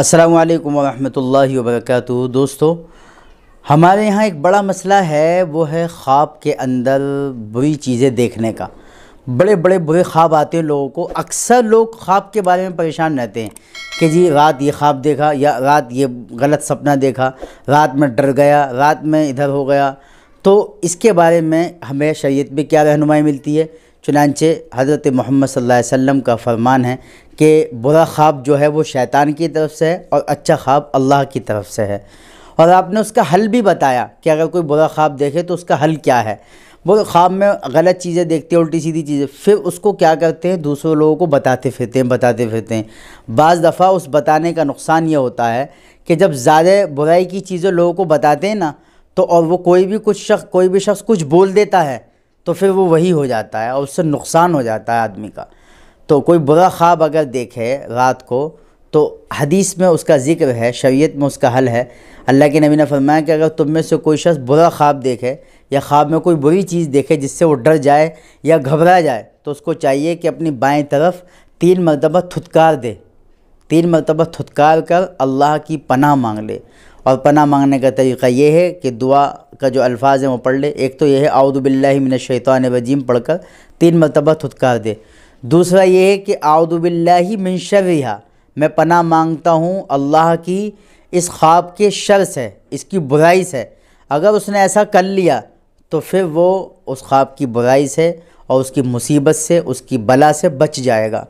अस्सलाम वालेकुम वरहमतुल्लाहि वरक़ दोस्तों हमारे यहाँ एक बड़ा मसला है वो है ख्वाब के अंदर बुरी चीज़ें देखने का बड़े बड़े बुरे ख्वाब आते हैं लोगों को अक्सर लोग ख्वाब के बारे में परेशान रहते हैं कि जी रात ये ख्वाब देखा या रात ये गलत सपना देखा रात में डर गया रात में इधर हो गया तो इसके बारे में हमें शरीयत में क्या रहनुमाई मिलती है चुनानचे हज़रत मोहम्मद सल्लम का फरमान है कि बुरा ख्वाब जो है वो शैतान की तरफ से है और अच्छा ख्वाब अल्लाह की तरफ से है और आपने उसका हल भी बताया कि अगर कोई बुरा ख्वाब देखे तो उसका हल क्या है वो ख्वाब में गलत चीज़ें देखते हैं उल्टी सीधी चीज़ें फिर उसको क्या करते हैं दूसरों लोगों को बताते फिरते हैं बताते फिरते हैं बज़ दफ़ा उस बताने का नुकसान ये होता है कि जब ज़्यादा बुराई की चीज़ें लोगों को बताते हैं ना तो और वो कोई भी कुछ शख्स कोई भी शख्स कुछ बोल देता है तो फिर वो वही हो जाता है और उससे नुकसान हो जाता है आदमी का तो कोई बुरा ख्वाब अगर देखे रात को तो हदीस में उसका जिक्र है शरीयत में उसका हल है अल्लाह के नबी ने फरमाया कि अगर तुम में से कोई शख्स बुरा ख्वाब देखे या ख्वाब में कोई बुरी चीज़ देखे जिससे वो डर जाए या घबरा जाए तो उसको चाहिए कि अपनी बाएं तरफ तीन मरतबा थुतकार दे तीन मरतबा थुतकार कर अल्लाह की पनाह मांग ले और पना मांगने का तरीका ये है कि दुआ का जो अल्फाज है वो पढ़ ले एक तो यह है मिन शैतान वजीम पढ़कर तीन मरतबा थुतकार दे दूसरा ये है कि आउदबिल्लिमिन मिनशरिया मैं पना मांगता हूँ अल्लाह की इस ख्वाब के शर से इसकी बुराई से अगर उसने ऐसा कर लिया तो फिर वो उस ख्वाब की बुराई से और उसकी मुसीबत से उसकी बला से बच जाएगा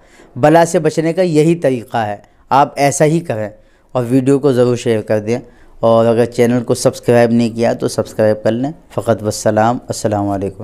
बला से बचने का यही तरीक़ा है आप ऐसा ही करें और वीडियो को ज़रूर शेयर कर दें और अगर चैनल को सब्सक्राइब नहीं किया तो सब्सक्राइब कर लें फ़कत वसलाम अल्लाम